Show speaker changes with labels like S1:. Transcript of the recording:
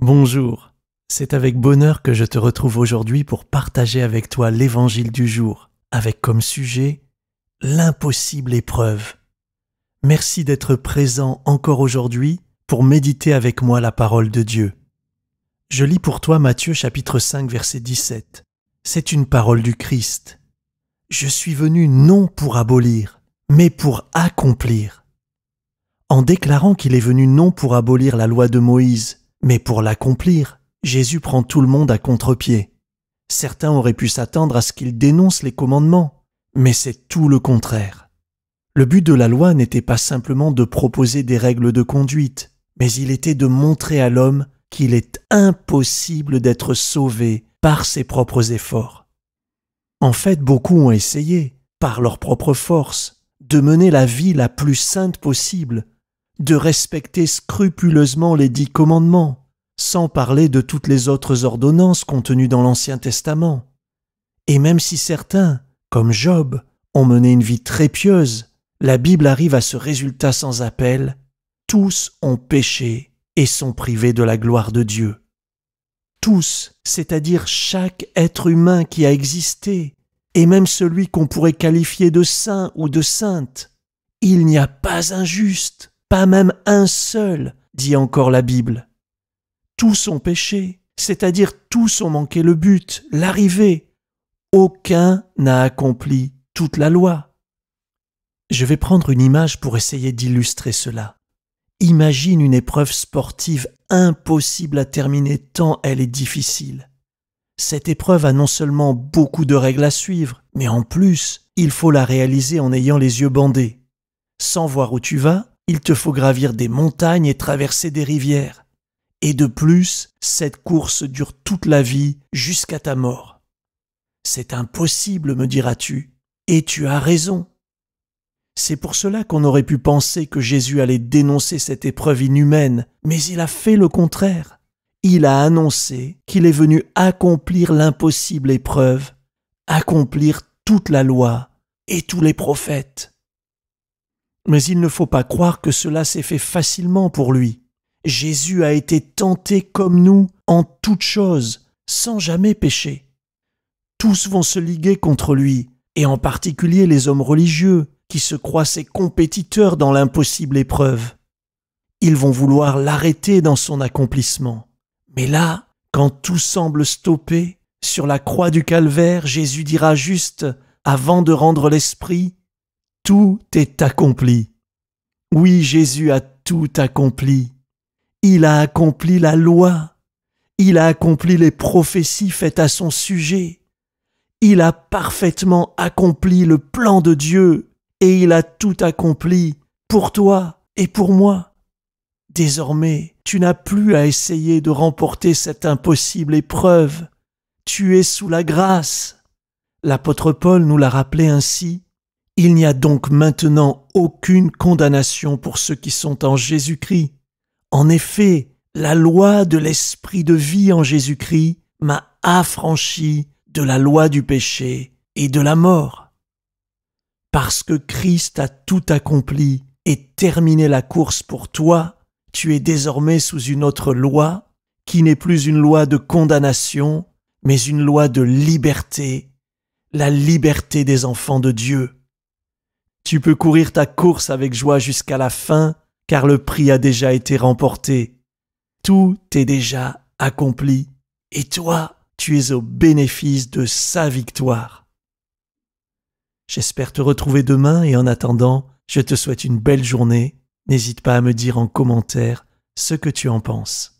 S1: Bonjour, c'est avec bonheur que je te retrouve aujourd'hui pour partager avec toi l'évangile du jour, avec comme sujet l'impossible épreuve. Merci d'être présent encore aujourd'hui pour méditer avec moi la parole de Dieu. Je lis pour toi Matthieu chapitre 5 verset 17. C'est une parole du Christ. Je suis venu non pour abolir, mais pour accomplir. En déclarant qu'il est venu non pour abolir la loi de Moïse, mais pour l'accomplir, Jésus prend tout le monde à contre-pied. Certains auraient pu s'attendre à ce qu'il dénonce les commandements, mais c'est tout le contraire. Le but de la loi n'était pas simplement de proposer des règles de conduite, mais il était de montrer à l'homme qu'il est impossible d'être sauvé par ses propres efforts. En fait, beaucoup ont essayé, par leur propre force, de mener la vie la plus sainte possible de respecter scrupuleusement les dix commandements, sans parler de toutes les autres ordonnances contenues dans l'Ancien Testament. Et même si certains, comme Job, ont mené une vie très pieuse, la Bible arrive à ce résultat sans appel. Tous ont péché et sont privés de la gloire de Dieu. Tous, c'est-à-dire chaque être humain qui a existé, et même celui qu'on pourrait qualifier de saint ou de sainte, il n'y a pas un juste. Pas même un seul, dit encore la Bible. Tous ont péché, c'est-à-dire tous ont manqué le but, l'arrivée. Aucun n'a accompli toute la loi. Je vais prendre une image pour essayer d'illustrer cela. Imagine une épreuve sportive impossible à terminer tant elle est difficile. Cette épreuve a non seulement beaucoup de règles à suivre, mais en plus, il faut la réaliser en ayant les yeux bandés. Sans voir où tu vas, il te faut gravir des montagnes et traverser des rivières. Et de plus, cette course dure toute la vie jusqu'à ta mort. C'est impossible, me diras-tu, et tu as raison. C'est pour cela qu'on aurait pu penser que Jésus allait dénoncer cette épreuve inhumaine, mais il a fait le contraire. Il a annoncé qu'il est venu accomplir l'impossible épreuve, accomplir toute la loi et tous les prophètes. Mais il ne faut pas croire que cela s'est fait facilement pour lui. Jésus a été tenté comme nous en toutes choses, sans jamais pécher. Tous vont se liguer contre lui, et en particulier les hommes religieux, qui se croient ses compétiteurs dans l'impossible épreuve. Ils vont vouloir l'arrêter dans son accomplissement. Mais là, quand tout semble stoppé, sur la croix du calvaire, Jésus dira juste, avant de rendre l'esprit, tout est accompli. Oui, Jésus a tout accompli. Il a accompli la loi. Il a accompli les prophéties faites à son sujet. Il a parfaitement accompli le plan de Dieu et il a tout accompli pour toi et pour moi. Désormais, tu n'as plus à essayer de remporter cette impossible épreuve. Tu es sous la grâce. L'apôtre Paul nous l'a rappelé ainsi il n'y a donc maintenant aucune condamnation pour ceux qui sont en Jésus-Christ. En effet, la loi de l'esprit de vie en Jésus-Christ m'a affranchi de la loi du péché et de la mort. Parce que Christ a tout accompli et terminé la course pour toi, tu es désormais sous une autre loi qui n'est plus une loi de condamnation, mais une loi de liberté, la liberté des enfants de Dieu. Tu peux courir ta course avec joie jusqu'à la fin, car le prix a déjà été remporté. Tout est déjà accompli, et toi, tu es au bénéfice de sa victoire. J'espère te retrouver demain, et en attendant, je te souhaite une belle journée. N'hésite pas à me dire en commentaire ce que tu en penses.